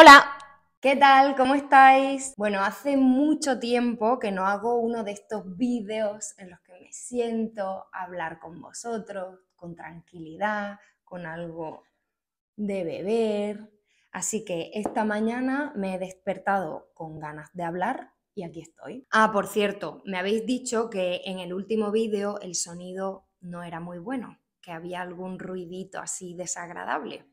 Hola. ¿Qué tal? ¿Cómo estáis? Bueno, hace mucho tiempo que no hago uno de estos vídeos en los que me siento a hablar con vosotros, con tranquilidad, con algo de beber. Así que esta mañana me he despertado con ganas de hablar y aquí estoy. Ah, por cierto, me habéis dicho que en el último vídeo el sonido no era muy bueno, que había algún ruidito así desagradable.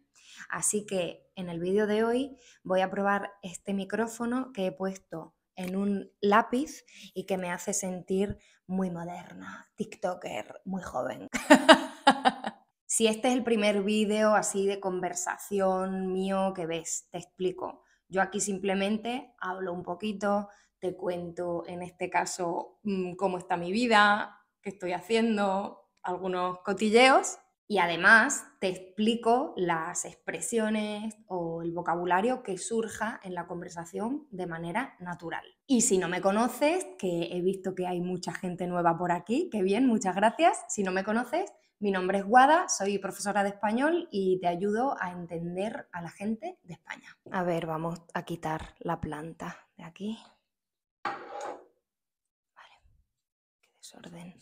Así que en el vídeo de hoy voy a probar este micrófono que he puesto en un lápiz y que me hace sentir muy moderna, TikToker, muy joven. si este es el primer vídeo así de conversación mío que ves, te explico. Yo aquí simplemente hablo un poquito, te cuento en este caso mm, cómo está mi vida, qué estoy haciendo, algunos cotilleos y además te explico las expresiones o el vocabulario que surja en la conversación de manera natural. Y si no me conoces, que he visto que hay mucha gente nueva por aquí, qué bien, muchas gracias. Si no me conoces, mi nombre es Guada, soy profesora de español y te ayudo a entender a la gente de España. A ver, vamos a quitar la planta de aquí. Vale, qué desorden.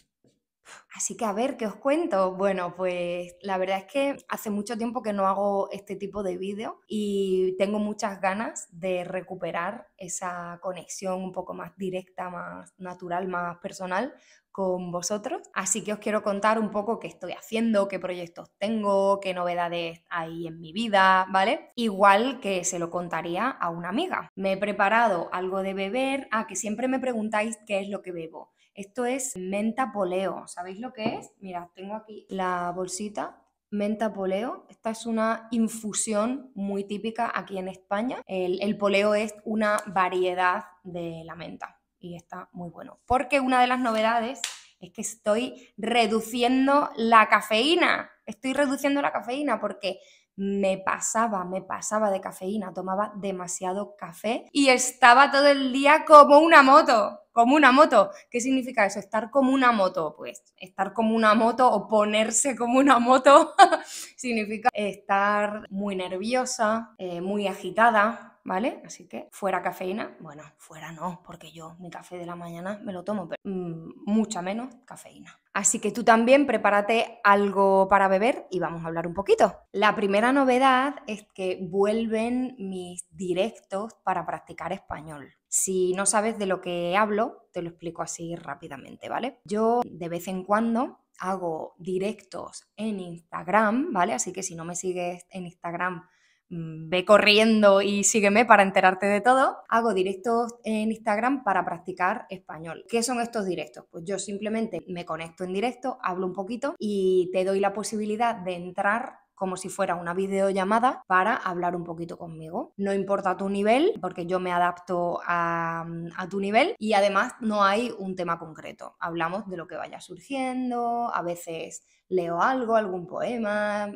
Así que a ver, ¿qué os cuento? Bueno, pues la verdad es que hace mucho tiempo que no hago este tipo de vídeo y tengo muchas ganas de recuperar esa conexión un poco más directa, más natural, más personal con vosotros. Así que os quiero contar un poco qué estoy haciendo, qué proyectos tengo, qué novedades hay en mi vida, ¿vale? Igual que se lo contaría a una amiga. Me he preparado algo de beber, a ah, que siempre me preguntáis qué es lo que bebo. Esto es menta poleo. ¿Sabéis lo que es? Mira, tengo aquí la bolsita. Menta poleo, esta es una infusión muy típica aquí en España. El, el poleo es una variedad de la menta y está muy bueno. Porque una de las novedades es que estoy reduciendo la cafeína. Estoy reduciendo la cafeína porque me pasaba, me pasaba de cafeína, tomaba demasiado café y estaba todo el día como una moto, como una moto. ¿Qué significa eso? Estar como una moto, pues estar como una moto o ponerse como una moto significa estar muy nerviosa, eh, muy agitada, ¿vale? Así que fuera cafeína, bueno, fuera no, porque yo mi café de la mañana me lo tomo, pero mm, mucha menos cafeína. Así que tú también prepárate algo para beber y vamos a hablar un poquito. La primera novedad es que vuelven mis directos para practicar español. Si no sabes de lo que hablo, te lo explico así rápidamente, ¿vale? Yo de vez en cuando hago directos en Instagram, ¿vale? Así que si no me sigues en Instagram, Mm, ve corriendo y sígueme para enterarte de todo. Hago directos en Instagram para practicar español. ¿Qué son estos directos? Pues yo simplemente me conecto en directo, hablo un poquito y te doy la posibilidad de entrar como si fuera una videollamada para hablar un poquito conmigo. No importa tu nivel, porque yo me adapto mm, a, tu nivel y además no hay un tema concreto. Hablamos de lo que vaya surgiendo, a veces leo algo, algún poema,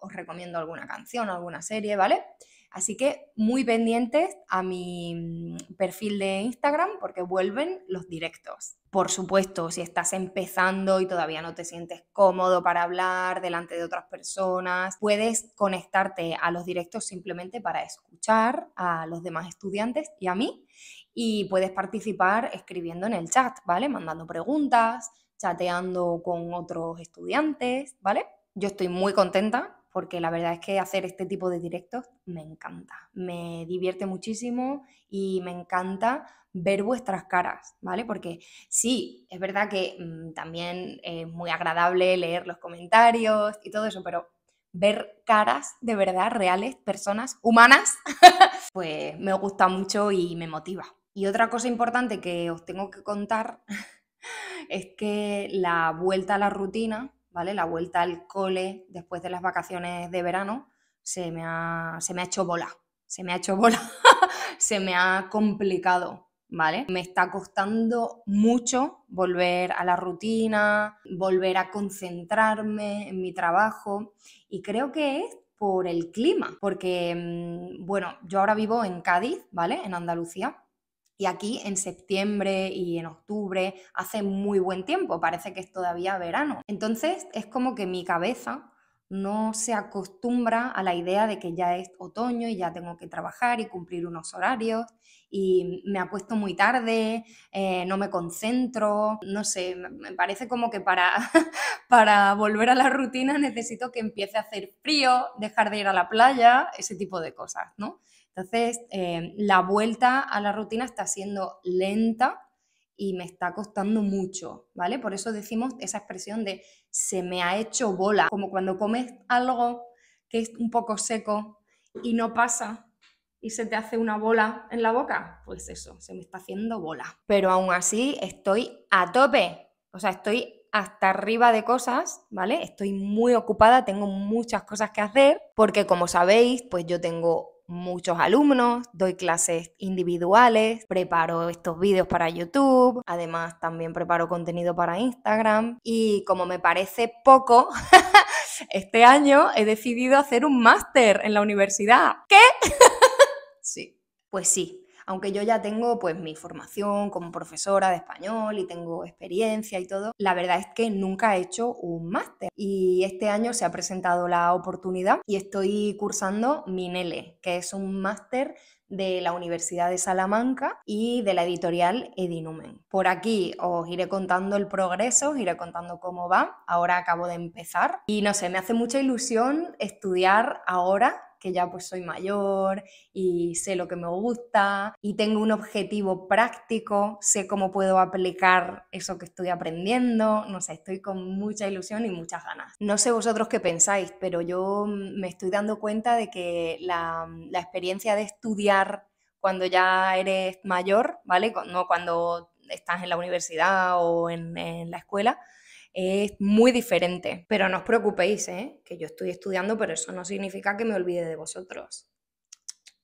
os recomiendo alguna canción, alguna serie, ¿vale? Así que muy pendientes a mi mm, perfil de Instagram porque vuelven los directos. Por supuesto, si estás empezando y todavía no te sientes cómodo para hablar delante de otras personas, puedes conectarte a los directos simplemente para escuchar a los demás estudiantes y a mí. Y puedes participar escribiendo en el chat, ¿vale? Mandando preguntas, chateando con otros estudiantes, ¿vale? Yo estoy muy contenta porque la verdad es que hacer este tipo de directos me encanta, me divierte muchísimo y me encanta ver vuestras caras, ¿vale? Porque sí, es verdad que mm, también es muy agradable leer los comentarios y todo eso, pero ver caras de verdad reales, personas humanas, pues me gusta mucho y me motiva. Y otra cosa importante que os tengo que contar es que la vuelta a la rutina ¿vale? La vuelta al cole después de las vacaciones de verano se me ha, se me ha hecho bola, se me ha hecho bola, se me ha complicado, ¿vale? Me está costando mucho volver a la rutina, volver a concentrarme en mi trabajo y creo que es por el clima, porque, mm, bueno, yo ahora vivo en Cádiz, ¿vale? En Andalucía y aquí en septiembre y en octubre hace muy buen tiempo, parece que es todavía verano. Entonces es como que mi cabeza no se acostumbra a la idea de que ya es otoño y ya tengo que trabajar y cumplir unos horarios y me acuesto muy tarde, eh, no me concentro, no sé, me parece como que para, para volver a la rutina necesito que empiece a hacer frío, dejar de ir a la playa, ese tipo de cosas, ¿no? Entonces, eh, la vuelta a la rutina está siendo lenta y me está costando mucho, ¿vale? Por eso decimos esa expresión de se me ha hecho bola, como cuando comes algo que es un poco seco y no pasa y se te hace una bola en la boca, pues eso, se me está haciendo bola. Pero aún así estoy a tope, o sea, estoy hasta arriba de cosas, ¿vale? Estoy muy ocupada, tengo muchas cosas que hacer, porque como sabéis, pues yo tengo muchos alumnos, doy clases individuales, preparo estos vídeos para YouTube, además también preparo contenido para Instagram y como me parece poco, este año he decidido hacer un máster en la universidad. ¿Qué? sí, pues sí. Aunque yo ya tengo pues mi formación como profesora de español y tengo experiencia y todo, la verdad es que nunca he hecho un máster y este año se ha presentado la oportunidad y estoy cursando Minele, que es un máster de la Universidad de Salamanca y de la editorial Edinumen. Por aquí os iré contando el progreso, os iré contando cómo va. Ahora acabo de empezar y no sé, me hace mucha ilusión estudiar ahora que ya pues soy mayor y sé lo que me gusta y tengo un objetivo práctico, sé cómo puedo aplicar eso que estoy aprendiendo, no sé, estoy con mucha ilusión y muchas ganas. No sé vosotros qué pensáis, pero yo mm, me estoy dando cuenta de que mm, la, experiencia de estudiar cuando ya eres mayor, ¿vale? No cuando estás en la universidad o en la escuela, es muy diferente. Pero no os preocupéis, ¿eh? que yo estoy estudiando, pero eso no significa que me olvide de vosotros.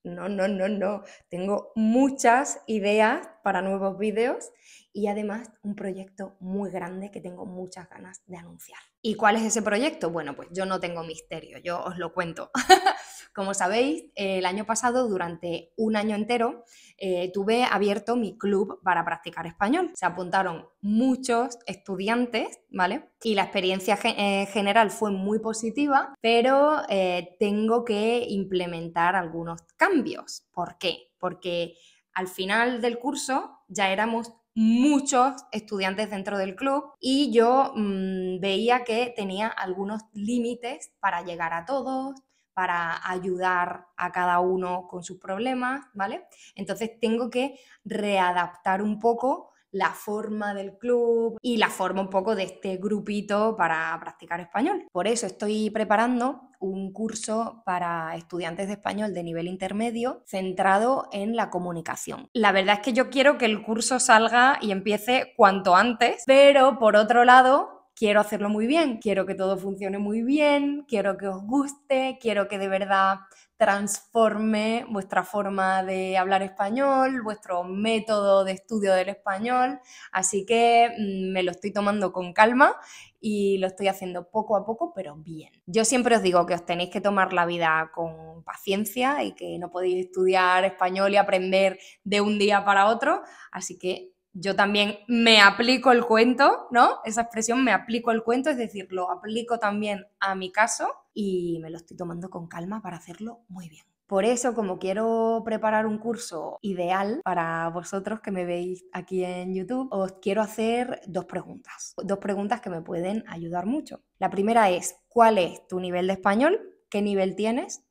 No, no, no, no. Tengo muchas ideas para nuevos vídeos y además un proyecto muy grande que tengo muchas ganas de anunciar. ¿Y cuál es ese proyecto? Bueno, pues yo no tengo misterio, yo os lo cuento. Como sabéis, eh, el año pasado, durante un año entero, eh, tuve abierto mi club para practicar español. Se apuntaron muchos estudiantes, ¿vale? Y la experiencia eh, general fue muy positiva, pero tengo que implementar algunos cambios. ¿Por qué? Porque al final del curso ya éramos muchos estudiantes dentro del club y yo mm, veía que tenía algunos límites para llegar a todos, para ayudar a cada uno con sus problemas, ¿vale? Entonces tengo que readaptar un poco la forma del club y la forma un poco de este grupito para practicar español. Por eso estoy preparando un curso para estudiantes de español de nivel intermedio centrado en la comunicación. La verdad es que yo quiero que el curso salga y empiece cuanto antes, pero por otro lado, quiero hacerlo muy bien, quiero que todo funcione muy bien, quiero que os guste, quiero que de verdad transforme vuestra forma de hablar español, vuestro método de estudio del español. Así que mm, me lo estoy tomando con calma y lo estoy haciendo poco a poco, pero bien. Yo siempre os digo que os tenéis que tomar la vida con paciencia y que no podéis estudiar español y aprender de un día para otro. Así que yo también me aplico el cuento, ¿no? Esa expresión me aplico el cuento, es decir, lo aplico también a mi caso y me lo estoy tomando con calma para hacerlo muy bien. Por eso, como quiero preparar un curso ideal para vosotros que me veis aquí en YouTube, os quiero hacer dos preguntas. Dos preguntas que me pueden ayudar mucho. La primera es, ¿cuál es tu nivel de español? ¿Qué nivel tienes?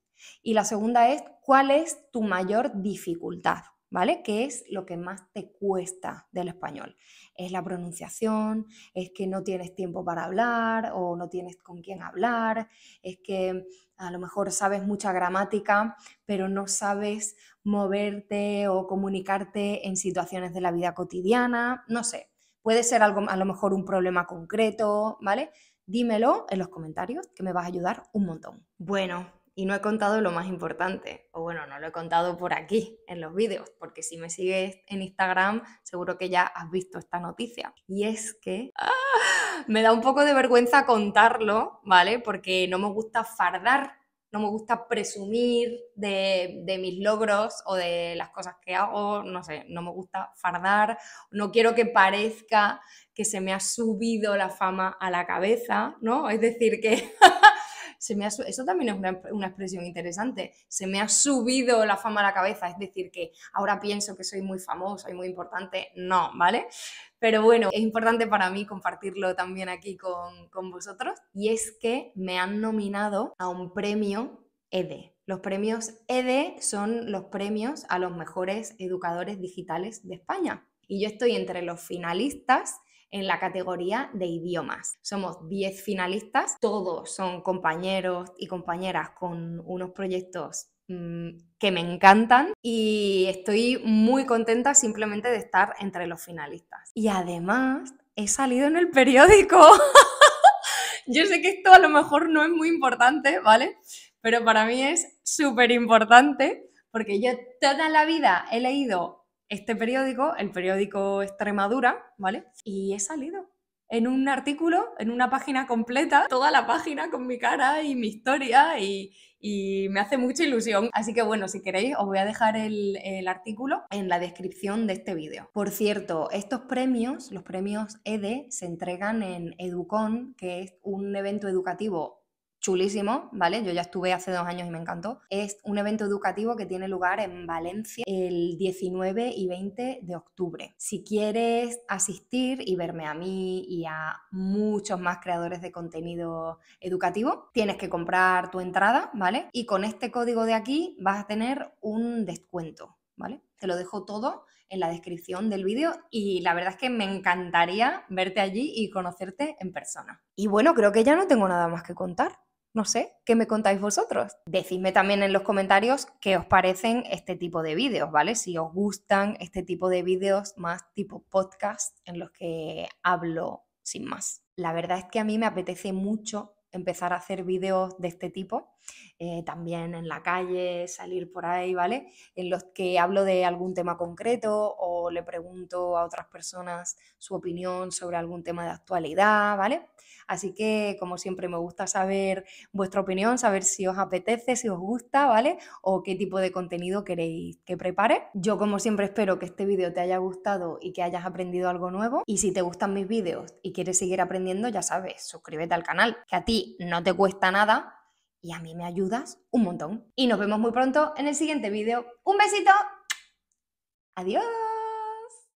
Y la segunda es, ¿cuál es tu mayor dificultad? ¿vale? ¿Qué es lo que más te cuesta del español? Es la pronunciación, es que no tienes tiempo para hablar o no tienes con quién hablar, es que a lo mejor sabes mucha gramática, pero no sabes moverte o comunicarte en situaciones de la vida cotidiana, no sé. Puede ser algo, a lo mejor un problema concreto, ¿vale? Dímelo en los comentarios, que me vas a ayudar un montón. Bueno, y no he contado lo más importante, o bueno, no lo he contado por aquí, en los vídeos, porque si me sigues en Instagram seguro que ya has visto esta noticia. Y es que ¡ah! me da un poco de vergüenza contarlo, ¿vale? Porque no me gusta fardar, no me gusta presumir de mis logros o de las cosas que hago, no sé, no me gusta fardar, no quiero que parezca que se me ha subido la fama a la cabeza, ¿no? Es decir, que... eso también es una, expresión interesante, se me ha subido la fama a la cabeza, es decir, que ahora pienso que soy muy famoso y muy importante, no, ¿vale? Pero bueno, es importante para mí compartirlo también aquí con, con vosotros y es que me han nominado a un premio EDE. E. Los premios EDE e son los premios a los mejores educadores digitales de España. Y yo estoy entre los finalistas en la categoría de idiomas. Somos 10 finalistas, todos son compañeros y compañeras con unos proyectos mm, que me encantan y estoy muy contenta simplemente de estar entre los finalistas. Y además he salido en el periódico. Yo sé que esto a lo mejor no es muy importante, ¿vale? Pero para mí es súper importante porque yo toda la vida he leído este periódico, el periódico Extremadura, ¿vale? Y he salido en un artículo, en una página completa, toda la página con mi cara y mi historia y, me hace mucha ilusión. Así que bueno, si queréis os voy a dejar el, el artículo en la descripción de este vídeo. Por cierto, estos premios, los premios EDE, se entregan en Educon, que es un evento educativo chulísimo, ¿vale? Yo ya estuve hace dos años y me encantó. Es un evento educativo que tiene lugar en Valencia el 19 y 20 de octubre. Si quieres asistir y verme a mí y a muchos más creadores de contenido educativo, tienes que comprar tu entrada, ¿vale? Y con este código de aquí vas a tener un descuento, ¿vale? Te lo dejo todo en la descripción del vídeo y la verdad es que me encantaría verte allí y conocerte en persona. Y bueno, creo que ya no tengo nada más que contar no sé, ¿qué me contáis vosotros? Decidme también en los comentarios qué os parecen este tipo de vídeos, ¿vale? Si os gustan este tipo de vídeos más tipo podcast en los que hablo sin más. La verdad es que a mí me apetece mucho empezar a hacer vídeos de este tipo, eh, también en la calle, salir por ahí, ¿vale? En los que hablo de algún tema concreto o le pregunto a otras personas su opinión sobre algún tema de actualidad, ¿vale? Así que, como siempre, me gusta saber vuestra opinión, saber si os apetece, si os gusta, ¿vale? O qué tipo de contenido queréis que prepare. Yo, como siempre, espero que este vídeo te haya gustado y que hayas aprendido algo nuevo. Y si te gustan mis vídeos y quieres seguir aprendiendo, ya sabes, suscríbete al canal, que a ti no te cuesta nada y a mí me ayudas un montón. Y nos vemos muy pronto en el siguiente vídeo. Un besito. Adiós.